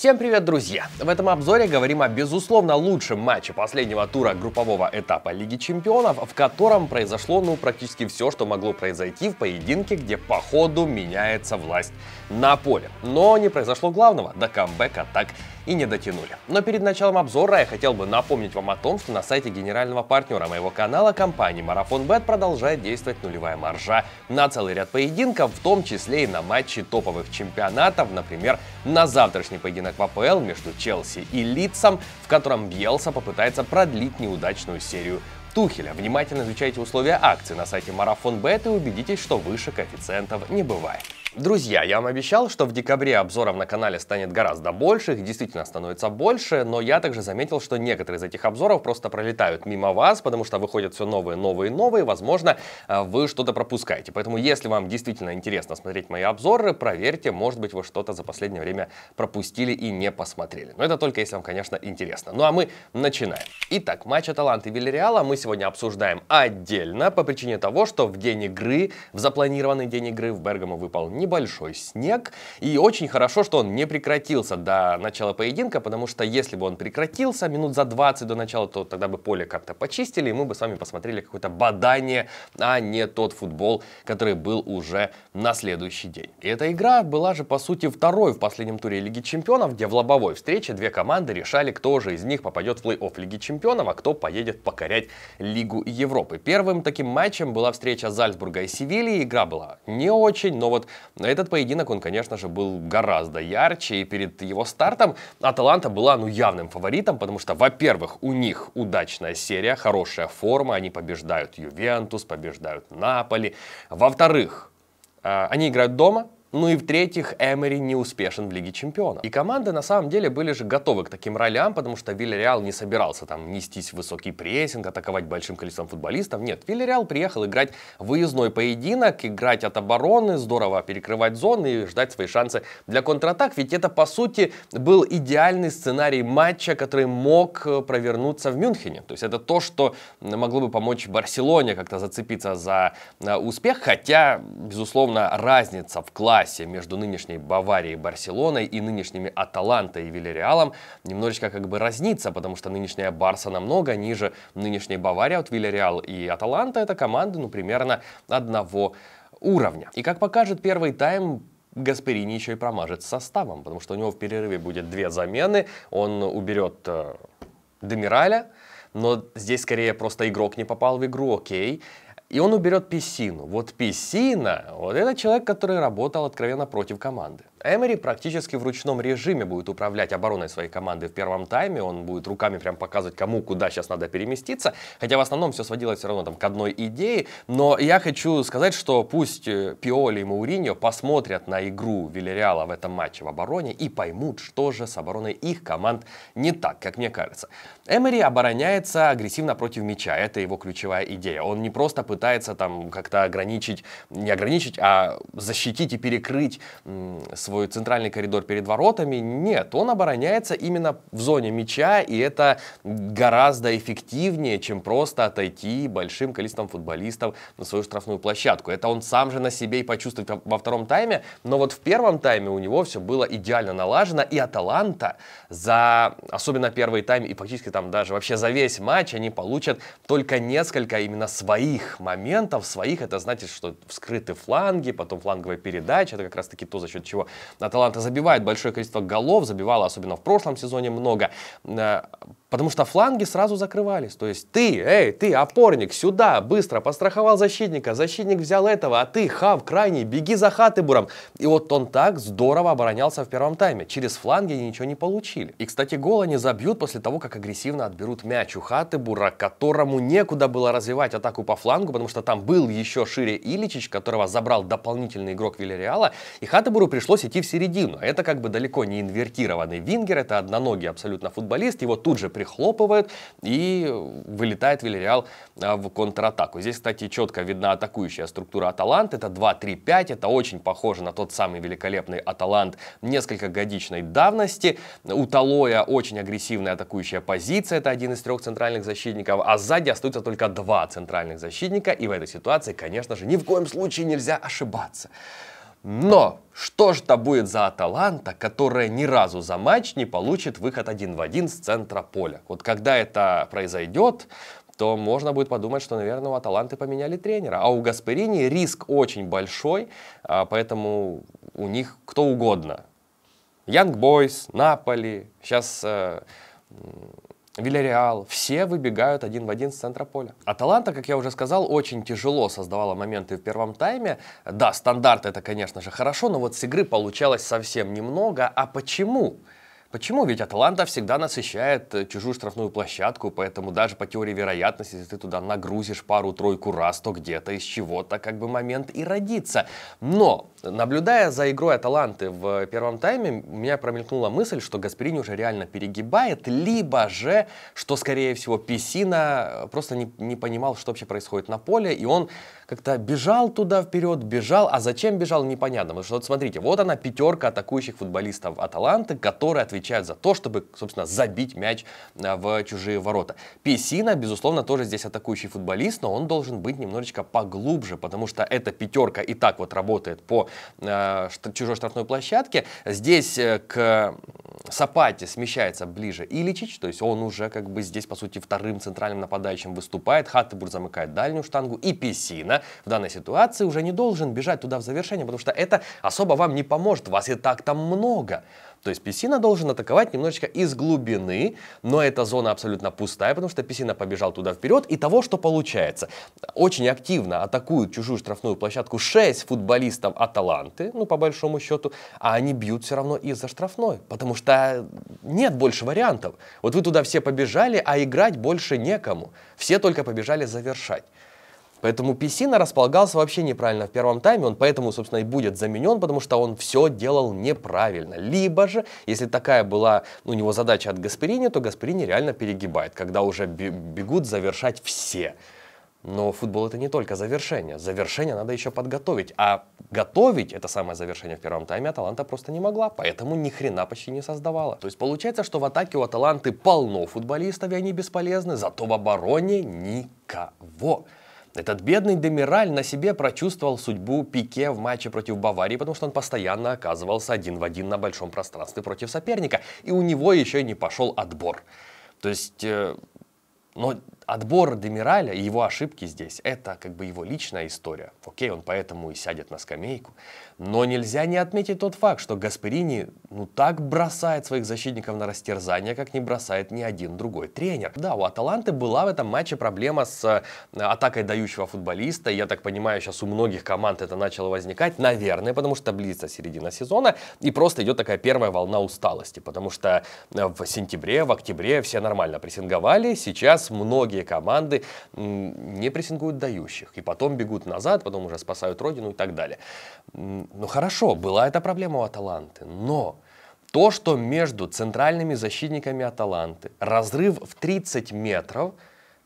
Всем привет, друзья! В этом обзоре говорим о, безусловно, лучшем матче последнего тура группового этапа Лиги Чемпионов, в котором произошло, ну, практически все, что могло произойти в поединке, где по ходу меняется власть на поле. Но не произошло главного, до камбэка так и не дотянули. Но перед началом обзора я хотел бы напомнить вам о том, что на сайте генерального партнера моего канала компании Марафон Бет продолжает действовать нулевая маржа на целый ряд поединков, в том числе и на матчи топовых чемпионатов, например, на завтрашний поединок в АПЛ между Челси и Лидсом, в котором Бьелса попытается продлить неудачную серию Тухеля. Внимательно изучайте условия акции на сайте Марафон Бет и убедитесь, что выше коэффициентов не бывает. Друзья, я вам обещал, что в декабре обзоров на канале станет гораздо больше, их действительно становится больше, но я также заметил, что некоторые из этих обзоров просто пролетают мимо вас, потому что выходят все новые, новые, новые, возможно, э, вы что-то пропускаете. Поэтому, если вам действительно интересно смотреть мои обзоры, проверьте, может быть, вы что-то за последнее время пропустили и не посмотрели. Но это только если вам, конечно, интересно. Ну а мы начинаем. Итак, матч Аталанты и Вильяреала мы сегодня обсуждаем отдельно по причине того, что в день игры, в запланированный день игры в Бергамо выполнил небольшой снег. И очень хорошо, что он не прекратился до начала поединка, потому что если бы он прекратился минут за 20 до начала, то тогда бы поле как-то почистили, и мы бы с вами посмотрели какое-то бадание, а не тот футбол, который был уже на следующий день. И эта игра была же, по сути, второй в последнем туре Лиги Чемпионов, где в лобовой встрече две команды решали, кто же из них попадет в плей-офф Лиги Чемпионов, а кто поедет покорять Лигу Европы. Первым таким матчем была встреча Зальцбурга и Севильи. Игра была не очень, но вот но этот поединок, он, конечно же, был гораздо ярче, и перед его стартом Аталанта была, ну, явным фаворитом, потому что, во-первых, у них удачная серия, хорошая форма, они побеждают Ювентус, побеждают Наполи. Во-вторых, а, они играют дома, ну и в-третьих, Эмери не успешен в Лиге Чемпионов. И команды на самом деле были же готовы к таким ролям, потому что Вильяреал не собирался там нестись в высокий прессинг, атаковать большим количеством футболистов. Нет, Вильяреал приехал играть выездной поединок, играть от обороны, здорово перекрывать зоны и ждать свои шансы для контратак. Ведь это, по сути, был идеальный сценарий матча, который мог э, провернуться в Мюнхене. То есть это то, что могло бы помочь Барселоне как-то зацепиться за э, успех, хотя, безусловно, разница в классе согласие между нынешней Баварией и Барселоной и нынешними Аталантой и Вильяреалом немножечко как бы разнится, потому что нынешняя Барса намного ниже нынешней Баварии, а вот Вильяреал и Аталанта это команды, ну, примерно одного уровня. И как покажет первый тайм, Гасперини еще и промажет составом, потому что у него в перерыве будет две замены, он уберет э, Демираля, но здесь скорее просто игрок не попал в игру, окей. И он уберет Песину. Вот Песина, вот это человек, который работал откровенно против команды. Эмери практически в ручном режиме будет управлять обороной своей команды в первом тайме. Он будет руками прям показывать, кому куда сейчас надо переместиться. Хотя в основном все сводилось все равно там к одной идее. Но я хочу сказать, что пусть э, Пиоли и Мауриньо посмотрят на игру Вильяреала в этом матче в обороне и поймут, что же с обороной их команд не так, как мне кажется. Эмери обороняется агрессивно против мяча. Это его ключевая идея. Он не просто пытается там как-то ограничить, не ограничить, а защитить и перекрыть свой свой центральный коридор перед воротами. Нет, он обороняется именно в зоне мяча, и это гораздо эффективнее, чем просто отойти большим количеством футболистов на свою штрафную площадку. Это он сам же на себе и почувствует во втором тайме, но вот в первом тайме у него все было идеально налажено, и Аталанта за, особенно первый тайм, и практически там даже вообще за весь матч они получат только несколько именно своих моментов, своих, это значит, что вскрыты фланги, потом фланговая передача, это как раз таки то, за счет чего Аталанта забивает большое количество голов, забивала особенно в прошлом сезоне много, э, потому что фланги сразу закрывались. То есть ты, эй, ты, опорник, сюда, быстро, постраховал защитника, защитник взял этого, а ты, хав, крайний, беги за Хатыбуром. И вот он так здорово оборонялся в первом тайме. Через фланги ничего не получили. И, кстати, гол они забьют после того, как агрессивно отберут мяч у Хатыбура, которому некуда было развивать атаку по флангу, потому что там был еще шире Иличич, которого забрал дополнительный игрок Вильяреала, и Хатыбуру пришлось идти в середину. Это как бы далеко не инвертированный вингер, это одноногий абсолютно футболист, его тут же прихлопывают и вылетает Вильяреал а, в контратаку. Здесь, кстати, четко видна атакующая структура Аталант, это 2-3-5, это очень похоже на тот самый великолепный Аталант несколько годичной давности. У Талоя очень агрессивная атакующая позиция, это один из трех центральных защитников, а сзади остаются только два центральных защитника, и в этой ситуации, конечно же, ни в коем случае нельзя ошибаться. Но что ж это будет за Аталанта, которая ни разу за матч не получит выход один в один с центра поля? Вот когда это произойдет, то можно будет подумать, что, наверное, у Аталанты поменяли тренера. А у Гасперини риск очень большой, а, поэтому у них кто угодно. Янг Бойс, Наполи, сейчас э, Вильяреал, все выбегают один в один с центра поля. Аталанта, как я уже сказал, очень тяжело создавала моменты в первом тайме. Да, стандарт это, конечно же, хорошо, но вот с игры получалось совсем немного. А почему? Почему? Почему? Ведь Атланта всегда насыщает э, чужую штрафную площадку, поэтому даже по теории вероятности, если ты туда нагрузишь пару-тройку раз, то где-то из чего-то как бы момент и родится. Но, наблюдая за игрой Аталанты в первом тайме, у меня промелькнула мысль, что Гасперини уже реально перегибает, либо же, что скорее всего Песина э, просто не, не понимал, что вообще происходит на поле, и он как-то бежал туда вперед, бежал, а зачем бежал, непонятно. Потому что вот смотрите, вот она пятерка атакующих футболистов Аталанты, которые отвечают отвечают за то, чтобы, собственно, забить мяч э, в чужие ворота. Песина, безусловно, тоже здесь атакующий футболист, но он должен быть немножечко поглубже, потому что эта пятерка и так вот работает по э, чужой штрафной площадке. Здесь э, к Сапате смещается ближе Иличич, то есть он уже как бы здесь, по сути, вторым центральным нападающим выступает. Хаттебур замыкает дальнюю штангу. И Песина в данной ситуации уже не должен бежать туда в завершение, потому что это особо вам не поможет. Вас и так там много. То есть Песина должен атаковать немножечко из глубины, но эта зона абсолютно пустая, потому что Песина побежал туда вперед, и того, что получается. Очень активно атакуют чужую штрафную площадку 6 футболистов Аталанты, ну, по большому счету, а они бьют все равно из-за штрафной, потому что нет больше вариантов. Вот вы туда все побежали, а играть больше некому. Все только побежали завершать. Поэтому Песина располагался вообще неправильно в первом тайме, он поэтому, собственно, и будет заменен, потому что он все делал неправильно. Либо же, если такая была ну, у него задача от Гасперини, то Гасперини реально перегибает, когда уже бегут завершать все. Но футбол это не только завершение. Завершение надо еще подготовить. А готовить это самое завершение в первом тайме Аталанта просто не могла. Поэтому ни хрена почти не создавала. То есть получается, что в атаке у Аталанты полно футболистов, и они бесполезны. Зато в обороне никого. Этот бедный Демираль на себе прочувствовал судьбу Пике в матче против Баварии, потому что он постоянно оказывался один в один на большом пространстве против соперника, и у него еще не пошел отбор. То есть, э, но Отбор Демираля и его ошибки здесь – это как бы его личная история. Окей, он поэтому и сядет на скамейку. Но нельзя не отметить тот факт, что Гасперини ну так бросает своих защитников на растерзание, как не бросает ни один другой тренер. Да, у Аталанты была в этом матче проблема с э, атакой дающего футболиста. Я так понимаю, сейчас у многих команд это начало возникать, наверное, потому что близится середина сезона и просто идет такая первая волна усталости, потому что э, в сентябре, в октябре все нормально прессинговали, сейчас многие две команды не прессингуют дающих, и потом бегут назад, потом уже спасают родину и так далее. Ну хорошо, была эта проблема у Аталанты, но то, что между центральными защитниками Аталанты разрыв в 30 метров,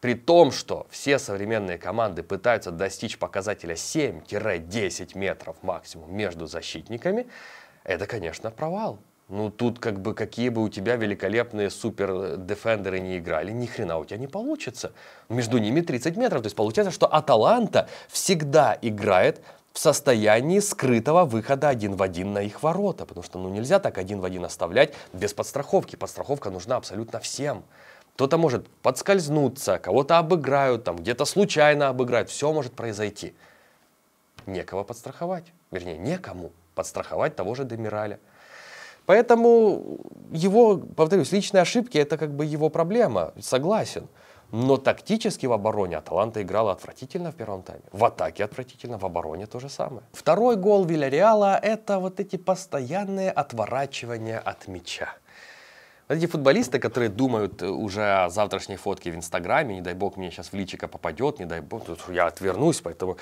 при том, что все современные команды пытаются достичь показателя 7-10 метров максимум между защитниками, это, конечно, провал. Ну, тут как бы какие бы у тебя великолепные супер-дефендеры э, не играли, ни хрена у тебя не получится. Между ними 30 метров. То есть получается, что Аталанта всегда играет в состоянии скрытого выхода один в один на их ворота. Потому что ну, нельзя так один в один оставлять без подстраховки. Подстраховка нужна абсолютно всем. Кто-то может подскользнуться, кого-то обыграют, там где-то случайно обыграют. Все может произойти. Некого подстраховать. Вернее, некому подстраховать того же Демираля. Поэтому его, повторюсь, личные ошибки – это как бы его проблема, согласен. Но тактически в обороне Аталанта играла отвратительно в первом тайме. В атаке отвратительно, в обороне то же самое. Второй гол Вильяреала – это вот эти постоянные отворачивания от мяча. Вот эти футболисты, которые думают э, уже о завтрашней фотке в Инстаграме, не дай бог мне сейчас в личико попадет, не дай бог, я отвернусь, поэтому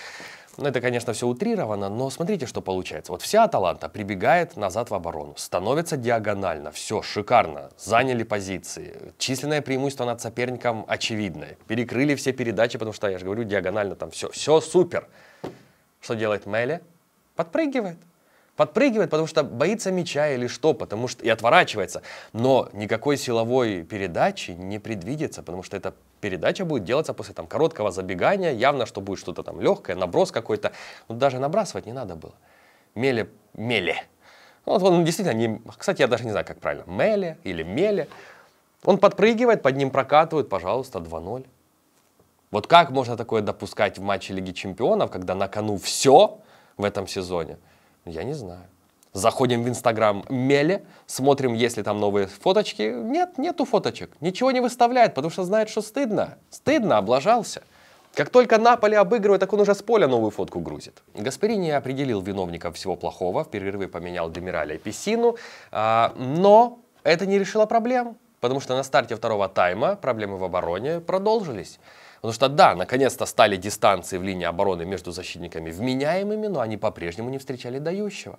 ну, это, конечно, все утрировано, но смотрите, что получается. Вот вся Аталанта прибегает назад в оборону, становится диагонально, все шикарно, заняли позиции, численное преимущество над соперником очевидное, перекрыли все передачи, потому что, я же говорю, диагонально там все, все супер. Что делает Мелли? Подпрыгивает подпрыгивает, потому что боится меча или что, потому что и отворачивается. Но никакой силовой передачи не предвидится, потому что эта передача будет делаться после там короткого забегания, явно, что будет что-то там легкое, наброс какой-то. Ну, даже набрасывать не надо было. Меле, меле. Ну, вот он действительно не... Кстати, я даже не знаю, как правильно. Меле или меле. Он подпрыгивает, под ним прокатывают, пожалуйста, 2-0. Вот как можно такое допускать в матче Лиги Чемпионов, когда на кону все в этом сезоне? Я не знаю. Заходим в Инстаграм Меле, смотрим, есть ли там новые фоточки. Нет, нету фоточек. Ничего не выставляет, потому что знает, что стыдно. Стыдно, облажался. Как только Наполе обыгрывает, так он уже с поля новую фотку грузит. Гасперини определил виновника всего плохого, в перерыве поменял Демираля и Песину, а, но это не решило проблем, потому что на старте второго тайма проблемы в обороне продолжились. Потому что да, наконец-то стали дистанции в линии обороны между защитниками вменяемыми, но они по-прежнему не встречали дающего.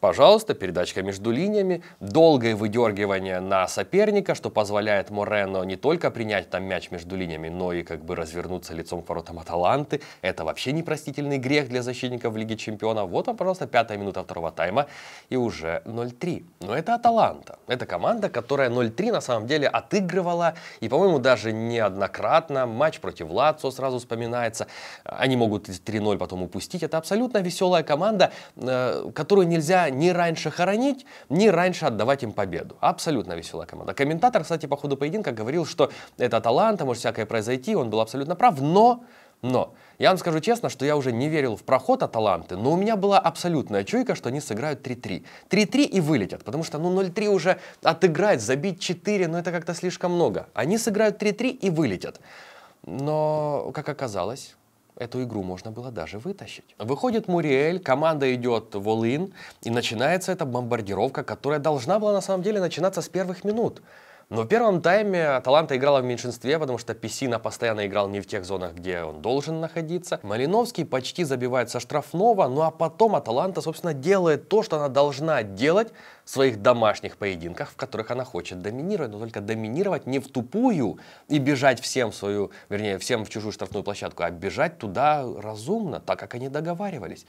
Пожалуйста, передачка между линиями, долгое выдергивание на соперника, что позволяет Морено не только принять там мяч между линиями, но и как бы развернуться лицом к воротам Аталанты. Это вообще непростительный грех для защитников Лиги Чемпионов. Вот вам, пожалуйста, пятая минута второго тайма и уже 0-3. Но это Аталанта. Это команда, которая 0-3 на самом деле отыгрывала и, по-моему, даже неоднократно. Матч против Лацио сразу вспоминается. Они могут 3-0 потом упустить. Это абсолютно веселая команда, э, которую нельзя нельзя ни раньше хоронить, ни раньше отдавать им победу. Абсолютно веселая команда. Комментатор, кстати, по ходу поединка говорил, что это талант, а может всякое произойти, он был абсолютно прав, но... Но я вам скажу честно, что я уже не верил в проход от таланты, но у меня была абсолютная чуйка, что они сыграют 3-3. 3-3 и вылетят, потому что ну 0-3 уже отыграть, забить 4, ну это как-то слишком много. Они сыграют 3-3 и вылетят. Но, как оказалось, эту игру можно было даже вытащить. Выходит Муриэль, команда идет в Волын, и начинается эта бомбардировка, которая должна была на самом деле начинаться с первых минут. Но в первом тайме Аталанта играла в меньшинстве, потому что Песина постоянно играл не в тех зонах, где он должен находиться. Малиновский почти забивает со штрафного, ну а потом Аталанта, собственно, делает то, что она должна делать в своих домашних поединках, в которых она хочет доминировать, но только доминировать не в тупую и бежать всем в свою, вернее, всем в чужую штрафную площадку, а бежать туда разумно, так как они договаривались.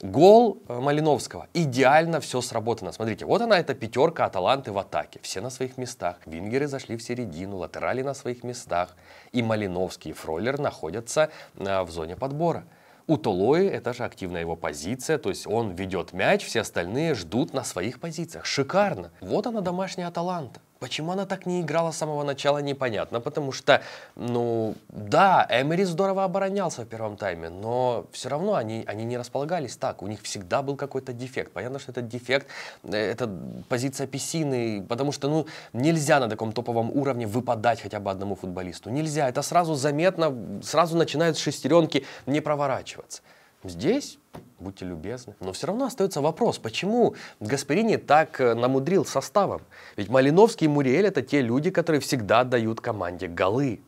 Гол э, Малиновского. Идеально все сработано. Смотрите, вот она, эта пятерка Аталанты в атаке. Все на своих местах. Вингеры зашли в середину, латерали на своих местах. И Малиновский, и Фроллер находятся э, в зоне подбора. У Толои это же активная его позиция, то есть он ведет мяч, все остальные ждут на своих позициях. Шикарно. Вот она домашняя Аталанта. Почему она так не играла с самого начала, непонятно, потому что, ну, да, Эмери здорово оборонялся в первом тайме, но все равно они, они не располагались так, у них всегда был какой-то дефект. Понятно, что этот дефект, э, это позиция писины, потому что, ну, нельзя на таком топовом уровне выпадать хотя бы одному футболисту, нельзя, это сразу заметно, сразу начинают шестеренки не проворачиваться. Здесь будьте любезны. Но все равно остается вопрос, почему Гасперини так э, намудрил составом? Ведь Малиновский и Муриэль – это те люди, которые всегда дают команде голы.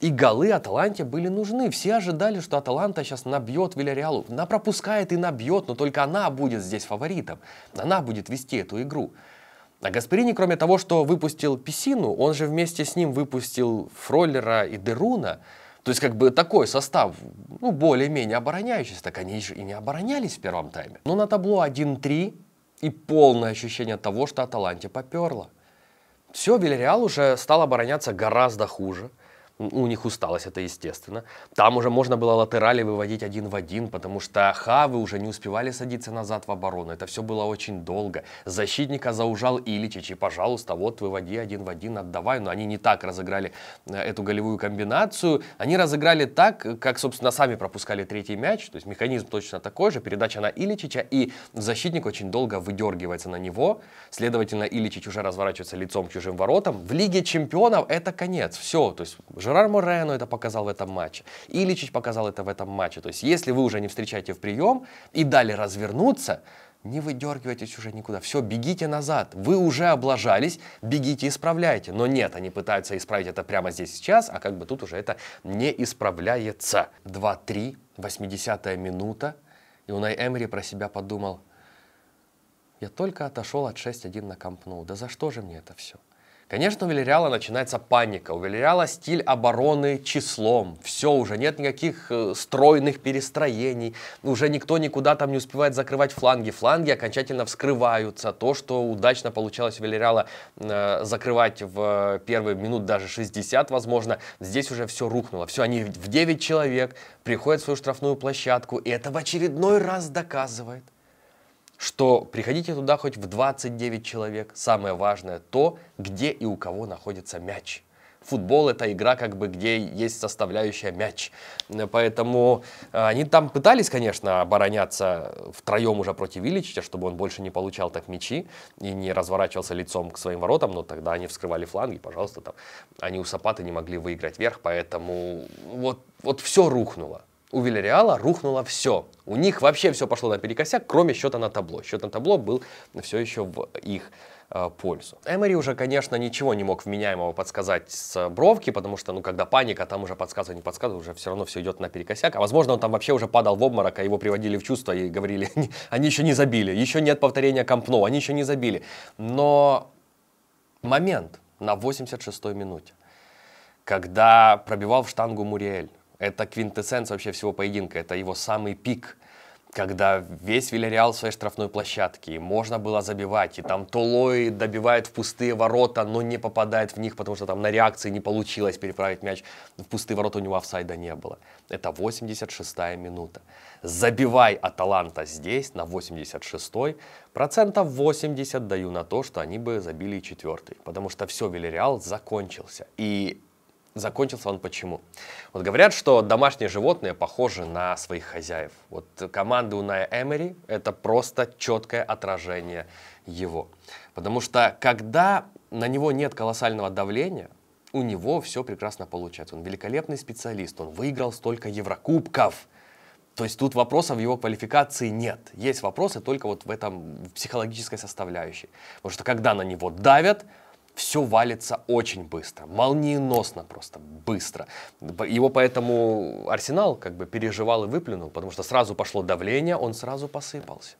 И голы Аталанте были нужны. Все ожидали, что Аталанта сейчас набьет Вильяреалу. Она пропускает и набьет, но только она будет здесь фаворитом. Она будет вести эту игру. А Гасперини, кроме того, что выпустил Писину, он же вместе с ним выпустил Фроллера и Деруна – то есть как бы такой состав, ну, более-менее обороняющийся, так они еще и не оборонялись в первом тайме. Но на табло 1-3 и полное ощущение того, что Аталанте поперла. Все, Вильреал уже стал обороняться гораздо хуже – у них усталость, это естественно. Там уже можно было латерали выводить один в один, потому что хавы уже не успевали садиться назад в оборону. Это все было очень долго. Защитника заужал Иличич, и, пожалуйста, вот выводи один в один, отдавай. Но они не так разыграли э, эту голевую комбинацию. Они разыграли так, как, собственно, сами пропускали третий мяч. То есть механизм точно такой же. Передача на Иличича, и защитник очень долго выдергивается на него. Следовательно, Иличич уже разворачивается лицом к чужим воротам. В Лиге чемпионов это конец. Все. То есть Жерар Морено это показал в этом матче, Иличич показал это в этом матче. То есть если вы уже не встречаете в прием и дали развернуться, не выдергивайтесь уже никуда. Все, бегите назад. Вы уже облажались, бегите, исправляйте. Но нет, они пытаются исправить это прямо здесь сейчас, а как бы тут уже это не исправляется. 2-3, 80-я минута. И Унай Эмри про себя подумал, я только отошел от 6-1 на компну, Да за что же мне это все? Конечно, у Вильяреала начинается паника. У Вильяреала стиль обороны числом. Все, уже нет никаких э, стройных перестроений. Уже никто никуда там не успевает закрывать фланги. Фланги окончательно вскрываются. То, что удачно получалось у Вильяреала э, закрывать в э, первые минут даже 60, возможно, здесь уже все рухнуло. Все, они в 9 человек приходят в свою штрафную площадку. И это в очередной раз доказывает, что приходите туда хоть в 29 человек. Самое важное то, где и у кого находится мяч. Футбол это игра, как бы, где есть составляющая мяч. Поэтому э, они там пытались, конечно, обороняться втроем уже против Виличича, чтобы он больше не получал так мячи и не разворачивался лицом к своим воротам, но тогда они вскрывали фланги, пожалуйста, там. Они у Сапаты не могли выиграть вверх, поэтому вот, вот все рухнуло у Вильяреала рухнуло все. У них вообще все пошло наперекосяк, кроме счета на табло. Счет на табло был все еще в их э, пользу. Эмери уже, конечно, ничего не мог вменяемого подсказать с бровки, потому что, ну, когда паника, там уже подсказывают, не подсказывают, уже все равно все идет наперекосяк. А возможно, он там вообще уже падал в обморок, а его приводили в чувство и говорили, они еще не забили, еще нет повторения Компно, они еще не забили. Но момент на 86-й минуте, когда пробивал в штангу Муриэль, это квинтэссенс вообще всего поединка, это его самый пик когда весь Вильяреал в своей штрафной площадке, и можно было забивать, и там Толой добивает в пустые ворота, но не попадает в них, потому что там на реакции не получилось переправить мяч, в пустые ворота у него офсайда не было. Это 86-я минута. Забивай Аталанта здесь, на 86-й, процентов 80 даю на то, что они бы забили и четвертый, потому что все, Вильяреал закончился. И Закончился он почему? Вот говорят, что домашние животные похожи на своих хозяев. Вот команда Уная Эмери – это просто четкое отражение его. Потому что когда на него нет колоссального давления, у него все прекрасно получается. Он великолепный специалист, он выиграл столько еврокубков. То есть тут вопросов в его квалификации нет. Есть вопросы только вот в этом психологической составляющей. Потому что когда на него давят, все валится очень быстро, молниеносно просто, быстро. Его поэтому Арсенал как бы переживал и выплюнул, потому что сразу пошло давление, он сразу посыпался.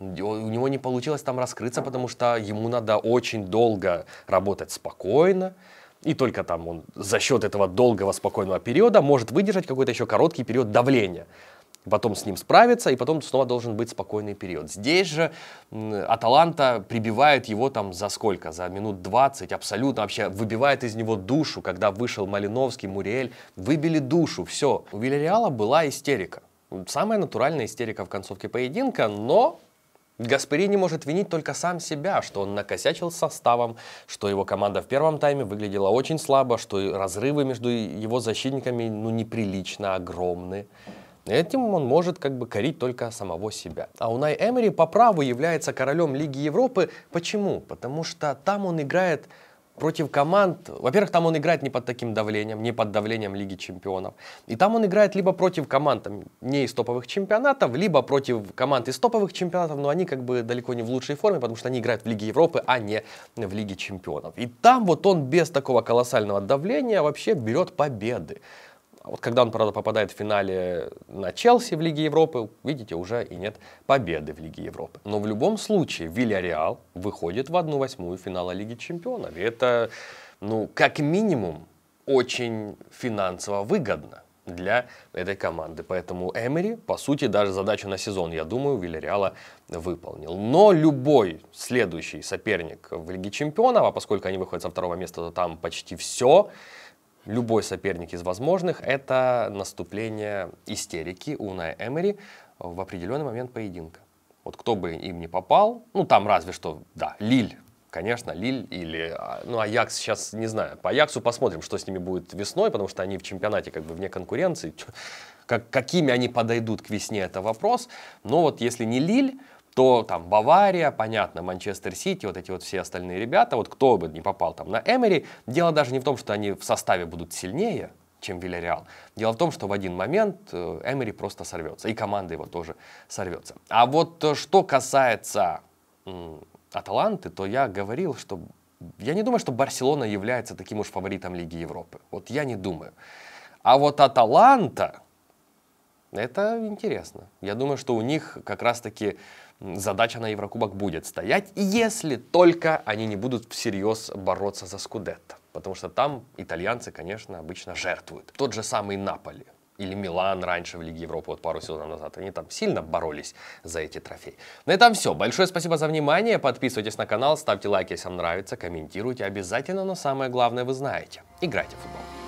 У него не получилось там раскрыться, потому что ему надо очень долго работать спокойно, и только там он за счет этого долгого спокойного периода может выдержать какой-то еще короткий период давления потом с ним справиться, и потом снова должен быть спокойный период. Здесь же Аталанта прибивает его там за сколько? За минут 20, абсолютно вообще выбивает из него душу, когда вышел Малиновский, Муриэль, выбили душу, все. У Вильяреала была истерика. Самая натуральная истерика в концовке поединка, но Гаспери не может винить только сам себя, что он накосячил составом, что его команда в первом тайме выглядела очень слабо, что разрывы между его защитниками ну, неприлично огромны. Этим он может как бы корить только самого себя. А Унай Эмери по праву является королем Лиги Европы. Почему? Потому что там он играет против команд, во-первых, там он играет не под таким давлением, не под давлением Лиги Чемпионов. И там он играет либо против команд там, не из топовых чемпионатов, либо против команд из топовых чемпионатов, но они как бы далеко не в лучшей форме, потому что они играют в Лиге Европы, а не в Лиге Чемпионов. И там вот он без такого колоссального давления вообще берет победы. А вот когда он, правда, попадает в финале на Челси в Лиге Европы, видите, уже и нет победы в Лиге Европы. Но в любом случае Вильяреал выходит в 1-8 финала Лиги Чемпионов. И это, ну, как минимум, очень финансово выгодно для этой команды. Поэтому Эмери, по сути, даже задачу на сезон, я думаю, Вильяреала выполнил. Но любой следующий соперник в Лиге Чемпионов, а поскольку они выходят со второго места, то там почти все, любой соперник из возможных, это наступление истерики Уна Эмери в определенный момент поединка. Вот кто бы им не попал, ну там разве что, да, Лиль, конечно, Лиль или, а, ну, Аякс сейчас, не знаю, по Аяксу посмотрим, что с ними будет весной, потому что они в чемпионате как бы вне конкуренции, как, какими они подойдут к весне, это вопрос. Но вот если не Лиль, то там Бавария, понятно, Манчестер Сити, вот эти вот все остальные ребята, вот кто бы не попал там на Эмери, дело даже не в том, что они в составе будут сильнее, чем Вильяреал. Дело в том, что в один момент э, Эмери просто сорвется, и команда его тоже сорвется. А вот э, что касается Аталанты, то я говорил, что я не думаю, что Барселона является таким уж фаворитом Лиги Европы. Вот я не думаю. А вот Аталанта, это интересно. Я думаю, что у них как раз-таки задача на Еврокубок будет стоять, если только они не будут всерьез бороться за Скудетто. Потому что там итальянцы, конечно, обычно жертвуют. Тот же самый Наполи или Милан раньше в Лиге Европы, вот пару сезонов назад. Они там сильно боролись за эти трофеи. На этом все. Большое спасибо за внимание. Подписывайтесь на канал, ставьте лайки, если вам нравится, комментируйте обязательно, но самое главное вы знаете. Играйте в футбол.